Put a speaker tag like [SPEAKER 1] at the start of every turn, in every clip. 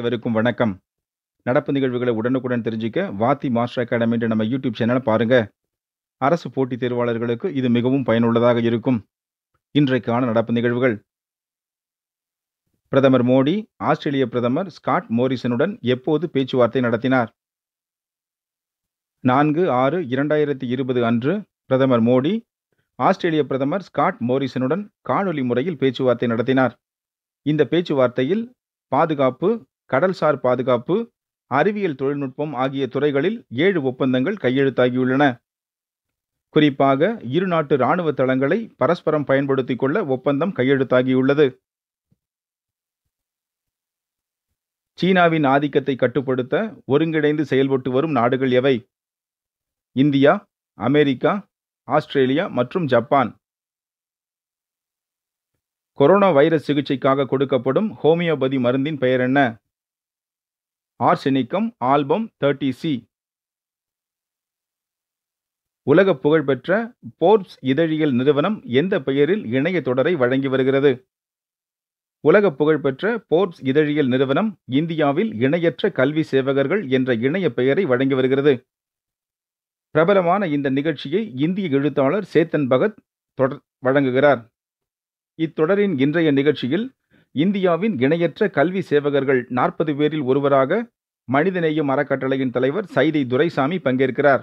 [SPEAKER 1] அனைவருக்கும் வணக்கம் நடப்பு நிகழ்வுகளை உடனுக்குடன் தெரிஞ்சிக்க வாத்தி மாஸ்டர் என்ற நம்ம யூடியூப் சேனலை பாருங்க அரசு போட்டித் தேர்வாளர்களுக்கு இது மிகவும் பயனுள்ளதாக இருக்கும் இன்றைக்கான நடப்பு நிகழ்வுகள் பிரதமர் மோடி ஆஸ்திரேலிய பிரதமர் ஸ்காட் மோரிசனுடன் எப்போது பேச்சுவார்த்தை நடத்தினார் நான்கு ஆறு இரண்டாயிரத்தி இருபது அன்று பிரதமர் மோடி ஆஸ்திரேலிய பிரதமர் ஸ்காட் மோரிசனுடன் காணொலி முறையில் பேச்சுவார்த்தை நடத்தினார் இந்த பேச்சுவார்த்தையில் பாதுகாப்பு கடல்சார் பாதுகாப்பு அறிவியல் தொழில்நுட்பம் ஆகிய துறைகளில் ஏழு ஒப்பந்தங்கள் கையெழுத்தாகியுள்ளன குறிப்பாக இரு நாட்டு இராணுவ தளங்களை பரஸ்பரம் பயன்படுத்திக் கொள்ள ஒப்பந்தம் கையெழுத்தாகியுள்ளது சீனாவின் ஆதிக்கத்தை கட்டுப்படுத்த ஒருங்கிணைந்து செயல்பட்டு வரும் நாடுகள் எவை இந்தியா அமெரிக்கா ஆஸ்திரேலியா மற்றும் ஜப்பான் கொரோனா வைரஸ் சிகிச்சைக்காக கொடுக்கப்படும் ஹோமியோபதி மருந்தின் பெயர் என்ன ஆர்செனிக்கம் ஆல்பம் தேர்ட்டி சி உலக புகழ்பெற்ற போர்ப்ஸ் இதழியல் நிறுவனம் எந்த பெயரில் இணைய தொடரை வழங்கி வருகிறது உலக புகழ்பெற்ற போர்ப்ஸ் இதழியல் நிறுவனம் இந்தியாவில் இணையற்ற கல்வி சேவகர்கள் என்ற இணைய பெயரை வழங்கி வருகிறது பிரபலமான இந்த நிகழ்ச்சியை இந்திய எழுத்தாளர் சேத்தன் பகத் தொடர் வழங்குகிறார் இத்தொடரின் இன்றைய நிகழ்ச்சியில் இந்தியாவின் இணையற்ற கல்வி சேவகர்கள் நாற்பது பேரில் ஒருவராக மனிதநேயம் அறக்கட்டளையின் தலைவர் சைதை துரைசாமி பங்கேற்கிறார்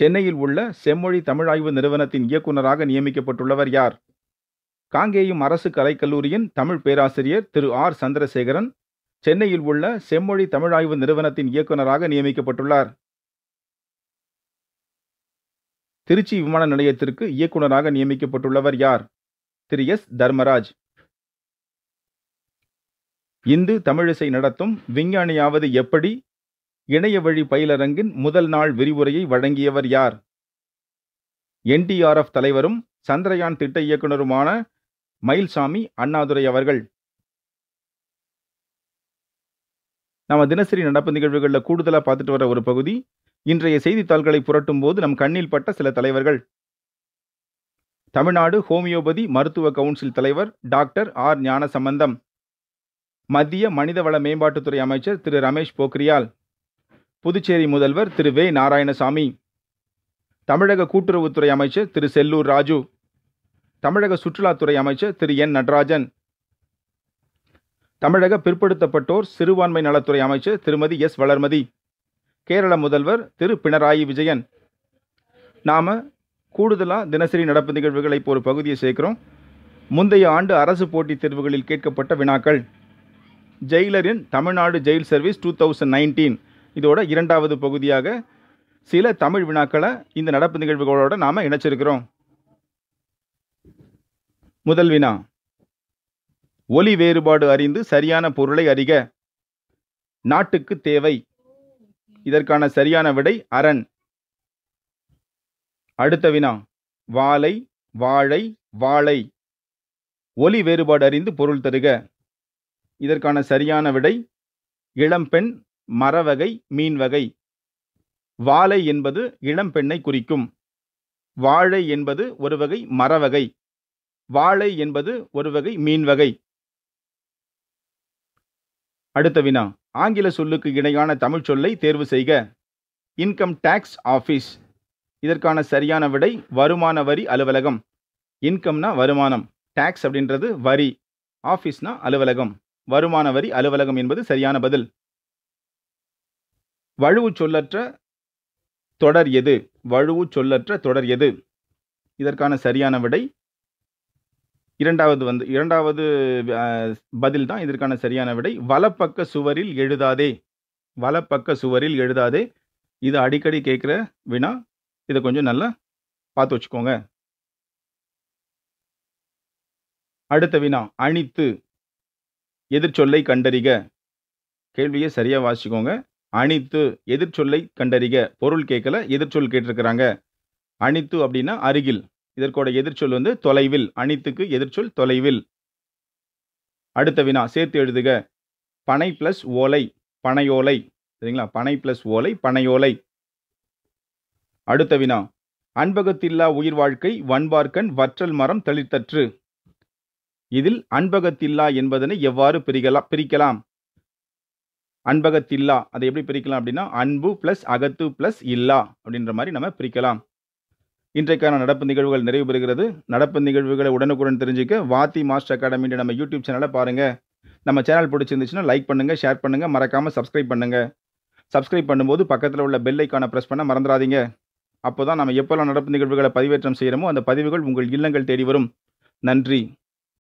[SPEAKER 1] சென்னையில் உள்ள செம்மொழி தமிழாய்வு நிறுவனத்தின் இயக்குநராக நியமிக்கப்பட்டுள்ளவர் யார் காங்கேயம் அரசு கலைக்கல்லூரியின் தமிழ் பேராசிரியர் திரு ஆர் சந்திரசேகரன் சென்னையில் உள்ள செம்மொழி தமிழாய்வு நிறுவனத்தின் இயக்குநராக நியமிக்கப்பட்டுள்ளார் திருச்சி விமான நிலையத்திற்கு இயக்குநராக நியமிக்கப்பட்டுள்ளவர் யார் திரு எஸ் தர்மராஜ் இந்து தமிழிசை நடத்தும் விஞ்ஞானியாவது எப்படி இணைய வழி பயிலரங்கின் முதல் நாள் விரிவுரையை வழங்கியவர் யார் என்டிஆர்எஃப் தலைவரும் சந்திரயான் திட்ட இயக்குநருமான மயில்சாமி அண்ணாதுரை அவர்கள் நம்ம தினசரி நடப்பு நிகழ்வுகளில் கூடுதலாக பார்த்துட்டு வர ஒரு பகுதி இன்றைய செய்தித்தாள்களை புரட்டும் போது நம் கண்ணில் பட்ட சில தலைவர்கள் தமிழ்நாடு ஹோமியோபதி மருத்துவ கவுன்சில் தலைவர் டாக்டர் ஆர் ஞானசம்பந்தம் மத்திய மனிதவள மேம்பாட்டுத்துறை அமைச்சர் திரு ரமேஷ் போக்ரியால் புதுச்சேரி முதல்வர் திரு வே நாராயணசாமி தமிழக கூட்டுறவுத்துறை அமைச்சர் திரு செல்லூர் ராஜு தமிழக சுற்றுலாத்துறை அமைச்சர் திரு என் நடராஜன் தமிழக பிற்படுத்தப்பட்டோர் சிறுபான்மை நலத்துறை அமைச்சர் திருமதி எஸ் வளர்மதி கேரள முதல்வர் திரு பினராயி விஜயன் நாம் கூடுதலாக தினசரி நடப்பு நிகழ்வுகளை இப்போ ஒரு பகுதியை சேர்க்கிறோம் முந்தைய ஆண்டு அரசு போட்டித் தேர்வுகளில் கேட்கப்பட்ட வினாக்கள் ஜெயிலரின் Tamil Nadu jail service two thousand nineteen இதோட இரண்டாவது பகுதியாக சில தமிழ் வினாக்களை இந்த நடப்பு நிகழ்வுகளோடு நாம் இணைச்சிருக்கிறோம் முதல் வினா ஒலி வேறுபாடு அறிந்து சரியான பொருளை அறிக நாட்டுக்கு தேவை இதற்கான சரியான விடை அரண் அடுத்த வினா வாழை வாழை வாழை ஒலி வேறுபாடு அறிந்து பொருள் தருக இதற்கான சரியான விடை இளம்பெண் மரவகை மீன் வகை வாழை என்பது இளம்பெண்ணை குறிக்கும் வாழை என்பது ஒரு வகை மரவகை வாழை என்பது ஒரு வகை மீன் வகை அடுத்த வினா ஆங்கில சொல்லுக்கு இணையான தமிழ் சொல்லை தேர்வு செய்க இன்கம் டேக்ஸ் ஆஃபீஸ் இதற்கான சரியான விடை வருமான வரி அலுவலகம் இன்கம்னா வருமானம் டேக்ஸ் அப்படின்றது வரி ஆஃபீஸ்னா அலுவலகம் வருமான வரி அலுவலகம் என்பது சரியான பதில் வழுவு சொல்லற்ற தொடர் எது வழுவு சொல்லற்ற தொடர் எது இதற்கான சரியான விடை இரண்டாவது வந்து இரண்டாவது பதில் தான் இதற்கான சரியான விடை வலப்பக்க சுவரில் எழுதாதே வலப்பக்க சுவரில் எழுதாதே இது அடிக்கடி கேட்குற வினா இதை கொஞ்சம் நல்லா பார்த்து வச்சுக்கோங்க அடுத்த வினா அணித்து எதிர்ச்சொல்லை கண்டறிக கேள்வியை சரியாக வாசிக்கோங்க அணித்து எதிர்ச்சொல்லை கண்டறிக பொருள் கேட்கல எதிர்ச்சொல் கேட்டிருக்கிறாங்க அணித்து அப்படின்னா அருகில் இதற்கோட எதிர்ச்சொல் வந்து தொலைவில் அனைத்துக்கு எதிர்ச்சொல் தொலைவில் அடுத்த வினா சேர்த்து எழுதுக பனை பிளஸ் ஓலை பனையோலை சரிங்களா பனை பிளஸ் ஓலை பனையோலை அடுத்த வினா அன்பகத்தில்லா உயிர் வாழ்க்கை வன்பார்க்கண் வற்றல் மரம் தளிர்த்தற்று இதில் அன்பகத்தில்லா என்பதனை எவ்வாறு பிரிக்கலாம் பிரிக்கலாம் அன்பகத்தில்லா அதை எப்படி பிரிக்கலாம் அப்படின்னா அன்பு ப்ளஸ் அகத்து ப்ளஸ் இல்லா அப்படின்ற மாதிரி நம்ம பிரிக்கலாம் இன்றைக்கான நடப்பு நிகழ்வுகள் நிறைவு பெறுகிறது நடப்பு நிகழ்வுகளை உடனுக்குடன் தெரிஞ்சுக்க வாத்தி மாஸ்டர் அகாடமின்ற நம்ம யூடியூப் சேனலை பாருங்கள் நம்ம சேனல் பிடிச்சிருந்துச்சுன்னா லைக் பண்ணுங்கள் ஷேர் பண்ணுங்கள் மறக்காமல் சப்ஸ்கிரைப் பண்ணுங்கள் சப்ஸ்கிரைப் பண்ணும்போது பக்கத்தில் உள்ள பெல் ஐக்கானை ப்ரெஸ் பண்ண மறந்துடாதீங்க அப்போ தான் நம்ம எப்போல்லாம் நடப்பு நிகழ்வுகளை பதிவேற்றம் செய்கிறோமோ அந்த பதிவுகள் உங்கள் இல்லங்கள் தேடி வரும் நன்றி